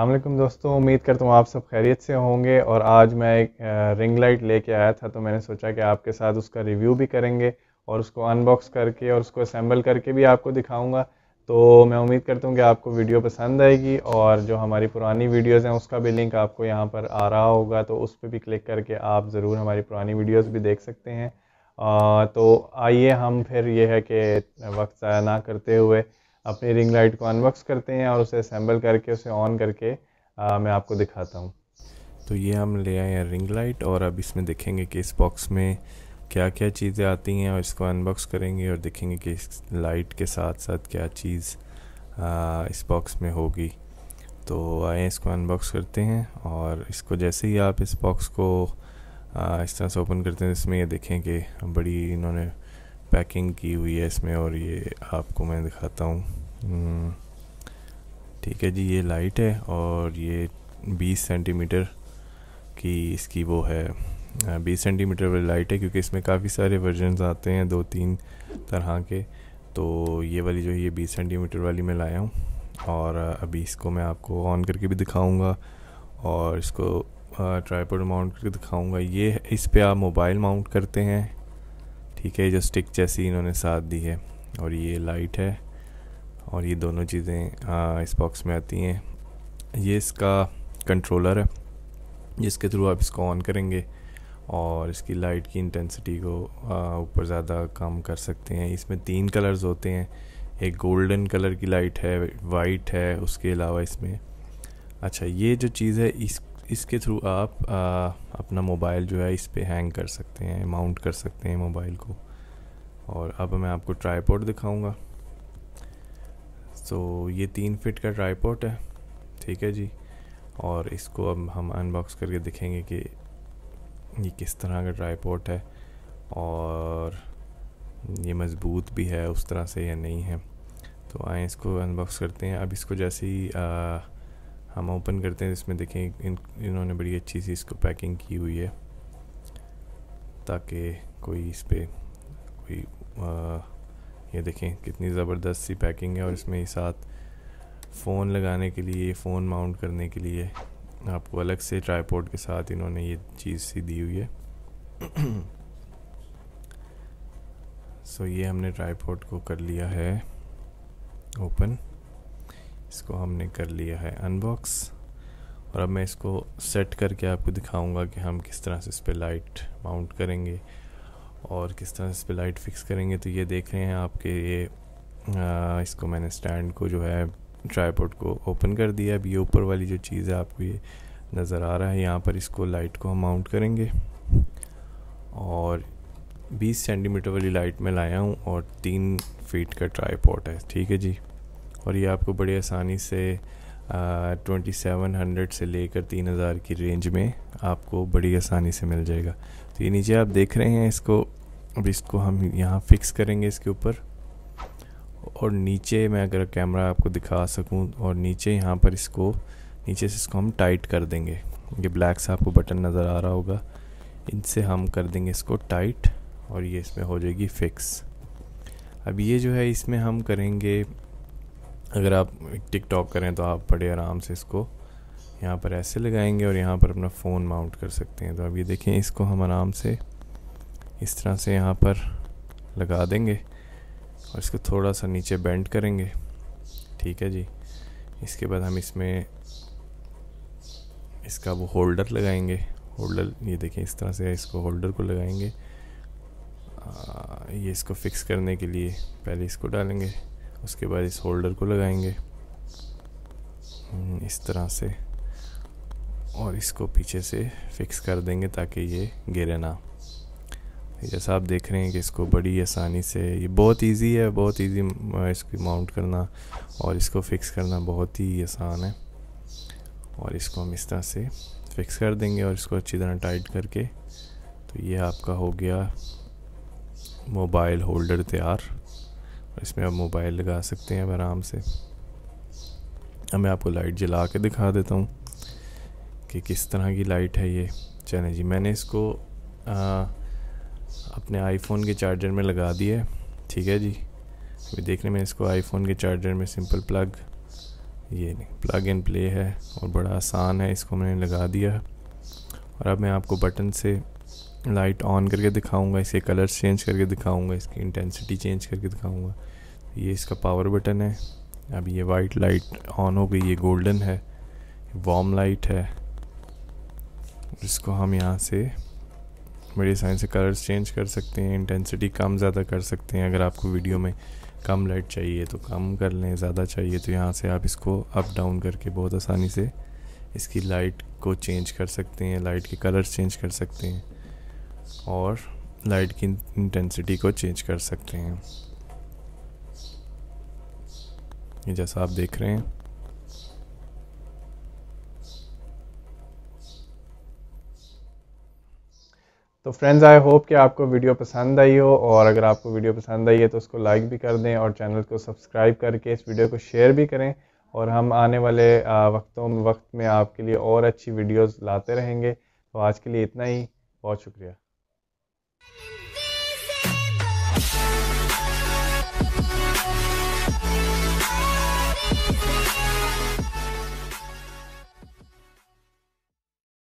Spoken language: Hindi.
अल्लाम दोस्तों उम्मीद करता हूँ आप सब खैरियत से होंगे और आज मैं एक रिंग लाइट लेके आया था तो मैंने सोचा कि आपके साथ उसका रिव्यू भी करेंगे और उसको अनबॉक्स करके और उसको असम्बल करके भी आपको दिखाऊंगा तो मैं उम्मीद करता हूँ कि आपको वीडियो पसंद आएगी और जो हमारी पुरानी वीडियोज़ हैं उसका भी लिंक आपको यहाँ पर आ रहा होगा तो उस पर भी क्लिक करके आप ज़रूर हमारी पुरानी वीडियोज़ भी देख सकते हैं आ, तो आइए हम फिर यह है कि वक्त ज़ाया ना करते हुए अपनी रिंग लाइट को अनबॉक्स करते हैं और उसे असम्बल करके उसे ऑन करके आ, मैं आपको दिखाता हूँ तो ये हम ले आए हैं रिंग लाइट और अब इसमें देखेंगे कि इस बॉक्स में क्या क्या चीज़ें आती हैं और इसको अनबॉक्स करेंगे और देखेंगे कि इस लाइट के साथ साथ क्या चीज़ आ, इस बॉक्स में होगी तो आए इसको अनबॉक्स करते हैं और इसको जैसे ही आप इस बॉक्स को इस तरह से ओपन करते हैं इसमें ये देखें कि बड़ी इन्होंने पैकिंग की हुई है इसमें और ये आपको मैं दिखाता हूँ हम्म, ठीक है जी ये लाइट है और ये 20 सेंटीमीटर की इसकी वो है 20 सेंटीमीटर वाली लाइट है क्योंकि इसमें काफ़ी सारे वर्जन आते हैं दो तीन तरह के तो ये वाली जो है ये 20 सेंटीमीटर वाली मैं लाया हूँ और अभी इसको मैं आपको ऑन करके भी दिखाऊंगा और इसको ट्राईपोड माउंट करके दिखाऊंगा ये इस पर आप मोबाइल माउंट करते हैं ठीक है जो स्टिक जैसी इन्होंने साथ दी है और ये लाइट है और ये दोनों चीज़ें इस बॉक्स में आती हैं ये इसका कंट्रोलर है जिसके थ्रू आप इसको ऑन करेंगे और इसकी लाइट की इंटेंसिटी को ऊपर ज़्यादा कम कर सकते हैं इसमें तीन कलर्स होते हैं एक गोल्डन कलर की लाइट है वाइट है उसके अलावा इसमें अच्छा ये जो चीज़ है इस इसके थ्रू आप आ, अपना मोबाइल जो है इस पर हैंग कर सकते हैं माउंट कर सकते हैं मोबाइल को और अब मैं आपको ट्राईपोर्ट दिखाऊंगा तो so, ये तीन फिट का ट्राईपोर्ट है ठीक है जी और इसको अब हम अनबॉक्स करके देखेंगे कि ये किस तरह का ट्राईपोर्ट है और ये मज़बूत भी है उस तरह से या नहीं है तो आए इसको अनबॉक्स करते हैं अब इसको जैसे ही हम ओपन करते हैं इसमें देखें इन इन्होंने बड़ी अच्छी सी इसको पैकिंग की हुई है ताकि कोई इस पर कोई आ, ये देखें कितनी ज़बरदस्त सी पैकिंग है और इसमें साथ फ़ोन लगाने के लिए फ़ोन माउंट करने के लिए आपको अलग से ट्राईपोर्ट के साथ इन्होंने ये चीज़ सी दी हुई है सो so, ये हमने ट्राईपोर्ट को कर लिया है ओपन इसको हमने कर लिया है अनबॉक्स और अब मैं इसको सेट करके आपको दिखाऊंगा कि हम किस तरह से इस पर लाइट माउंट करेंगे और किस तरह से इस पर लाइट फिक्स करेंगे तो ये देख रहे हैं आपके ये आ, इसको मैंने स्टैंड को जो है ट्राईपोर्ट को ओपन कर दिया अब ये ऊपर वाली जो चीज़ है आपको ये नज़र आ रहा है यहाँ पर इसको लाइट को हम माउंट करेंगे और 20 सेंटीमीटर वाली लाइट में लाया हूँ और तीन फीट का ट्राईपोर्ट है ठीक है जी और ये आपको बड़ी आसानी से ट्वेंटी सेवन हंड्रेड से लेकर तीन हज़ार की रेंज में आपको बड़ी आसानी से मिल जाएगा तो ये नीचे आप देख रहे हैं इसको अब इसको हम यहाँ फिक्स करेंगे इसके ऊपर और नीचे मैं अगर कैमरा आपको दिखा सकूँ और नीचे यहाँ पर इसको नीचे से इसको हम टाइट कर देंगे ये ब्लैक सा आपको बटन नज़र आ रहा होगा इनसे हम कर देंगे इसको टाइट और ये इसमें हो जाएगी फिक्स अब ये जो है इसमें हम करेंगे अगर आप टिक टॉक करें तो आप बड़े आराम से इसको यहाँ पर ऐसे लगाएंगे और यहाँ पर अपना फ़ोन माउंट कर सकते हैं तो अब ये देखें इसको हम आराम से इस तरह से यहाँ पर लगा देंगे और इसको थोड़ा सा नीचे बेंड करेंगे ठीक है जी इसके बाद हम इसमें इसका वो होल्डर लगाएंगे होल्डर ये देखें इस तरह से इसको होल्डर को लगाएंगे आ, ये इसको फिक्स करने के लिए पहले इसको डालेंगे उसके बाद इस होल्डर को लगाएंगे हम्म, इस तरह से और इसको पीछे से फिक्स कर देंगे ताकि ये गिरे ना जैसा आप देख रहे हैं कि इसको बड़ी आसानी से ये बहुत इजी है बहुत इजी इसको माउंट करना और इसको फिक्स करना बहुत ही आसान है और इसको हम इस तरह से फिक्स कर देंगे और इसको अच्छी तरह टाइट करके तो ये आपका हो गया मोबाइल होल्डर तैयार इसमें आप मोबाइल लगा सकते हैं आराम से अब मैं आपको लाइट जला के दिखा देता हूँ कि किस तरह की लाइट है ये चलें जी मैंने इसको आ, अपने आईफोन के चार्जर में लगा दिया है ठीक है जी अभी देखने में इसको आईफोन के चार्जर में सिंपल प्लग ये नहीं प्लग एंड प्ले है और बड़ा आसान है इसको मैंने लगा दिया और अब मैं आपको बटन से लाइट ऑन करके दिखाऊंगा इसके कलर्स चेंज करके दिखाऊंगा इसकी इंटेंसिटी चेंज करके दिखाऊंगा ये इसका पावर बटन है अब ये वाइट लाइट ऑन हो गई ये गोल्डन है वार्म लाइट है इसको हम यहाँ से बड़े साइन से कलर्स चेंज कर सकते हैं इंटेंसिटी कम ज़्यादा कर सकते हैं अगर आपको वीडियो में कम लाइट चाहिए तो कम कर लें ज़्यादा चाहिए तो यहाँ से आप इसको अप डाउन करके बहुत आसानी से इसकी लाइट को चेंज कर सकते हैं लाइट के कलर्स चेंज कर सकते हैं और लाइट की इंटेंसिटी को चेंज कर सकते हैं ये जैसा आप देख रहे हैं तो फ्रेंड्स आई होप कि आपको वीडियो पसंद आई हो और अगर आपको वीडियो पसंद आई है तो उसको लाइक भी कर दें और चैनल को सब्सक्राइब करके इस वीडियो को शेयर भी करें और हम आने वाले वक्तों वक्त में आपके लिए और अच्छी वीडियोस लाते रहेंगे तो आज के लिए इतना ही बहुत शुक्रिया